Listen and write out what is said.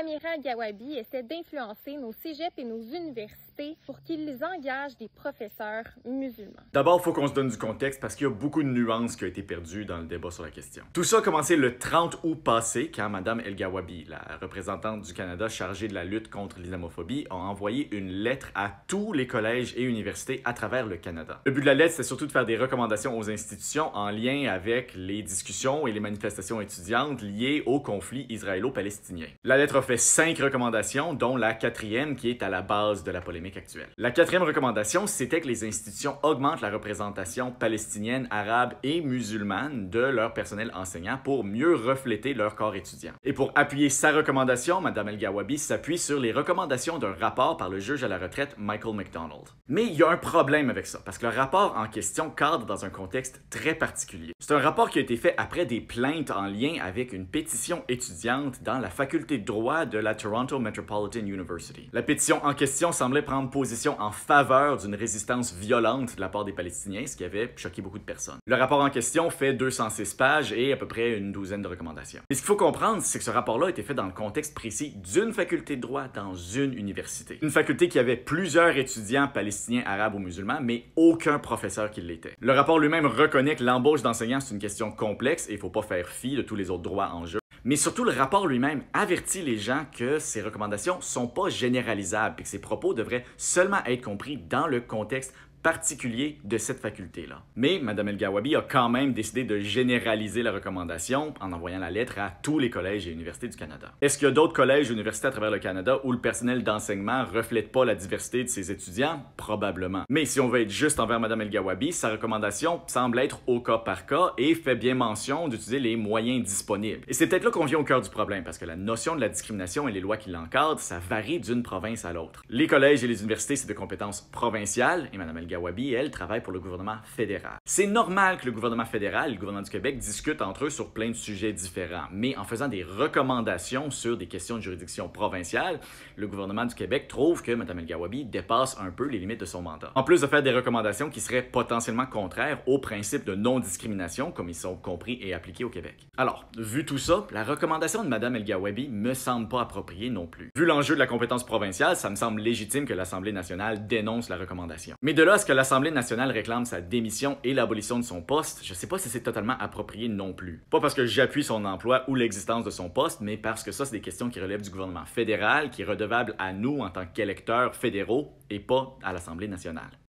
Amiral Gawabi essaie d'influencer nos cégeps et nos universités pour qu'ils engagent des professeurs musulmans. D'abord, il faut qu'on se donne du contexte parce qu'il y a beaucoup de nuances qui ont été perdues dans le débat sur la question. Tout ça a commencé le 30 août passé quand Madame El Gawabi, la représentante du Canada chargée de la lutte contre l'islamophobie, a envoyé une lettre à tous les collèges et universités à travers le Canada. Le but de la lettre, c'est surtout de faire des recommandations aux institutions en lien avec les discussions et les manifestations étudiantes liées au conflit israélo-palestinien. La lettre fait cinq recommandations, dont la quatrième qui est à la base de la polémique actuelle. La quatrième recommandation, c'était que les institutions augmentent la représentation palestinienne, arabe et musulmane de leur personnel enseignant pour mieux refléter leur corps étudiant. Et pour appuyer sa recommandation, Mme El-Gawabi s'appuie sur les recommandations d'un rapport par le juge à la retraite Michael McDonald. Mais il y a un problème avec ça, parce que le rapport en question cadre dans un contexte très particulier. C'est un rapport qui a été fait après des plaintes en lien avec une pétition étudiante dans la faculté de droit de la Toronto Metropolitan University. La pétition en question semblait prendre position en faveur d'une résistance violente de la part des Palestiniens, ce qui avait choqué beaucoup de personnes. Le rapport en question fait 206 pages et à peu près une douzaine de recommandations. Mais ce qu'il faut comprendre, c'est que ce rapport-là été fait dans le contexte précis d'une faculté de droit dans une université. Une faculté qui avait plusieurs étudiants palestiniens, arabes ou musulmans, mais aucun professeur qui l'était. Le rapport lui-même reconnaît que l'embauche d'enseignants, c'est une question complexe et il ne faut pas faire fi de tous les autres droits en jeu mais surtout, le rapport lui-même avertit les gens que ces recommandations ne sont pas généralisables et que ces propos devraient seulement être compris dans le contexte particulier de cette faculté-là. Mais Mme El-Gawabi a quand même décidé de généraliser la recommandation en envoyant la lettre à tous les collèges et universités du Canada. Est-ce qu'il y a d'autres collèges ou universités à travers le Canada où le personnel d'enseignement reflète pas la diversité de ses étudiants? Probablement. Mais si on veut être juste envers Mme El-Gawabi, sa recommandation semble être au cas par cas et fait bien mention d'utiliser les moyens disponibles. Et c'est peut-être là qu'on vient au cœur du problème, parce que la notion de la discrimination et les lois qui l'encadrent, ça varie d'une province à l'autre. Les collèges et les universités, c'est de compétences provinciales, et Mme El Gawabi, elle, travaille pour le gouvernement fédéral. C'est normal que le gouvernement fédéral et le gouvernement du Québec discutent entre eux sur plein de sujets différents, mais en faisant des recommandations sur des questions de juridiction provinciale, le gouvernement du Québec trouve que Mme El Gawabi dépasse un peu les limites de son mandat. En plus de faire des recommandations qui seraient potentiellement contraires aux principes de non-discrimination comme ils sont compris et appliqués au Québec. Alors, vu tout ça, la recommandation de Mme El Gawabi me semble pas appropriée non plus. Vu l'enjeu de la compétence provinciale, ça me semble légitime que l'Assemblée nationale dénonce la recommandation. Mais de là Lorsque que l'Assemblée nationale réclame sa démission et l'abolition de son poste, je sais pas si c'est totalement approprié non plus. Pas parce que j'appuie son emploi ou l'existence de son poste, mais parce que ça, c'est des questions qui relèvent du gouvernement fédéral, qui est redevable à nous en tant qu'électeurs fédéraux et pas à l'Assemblée nationale.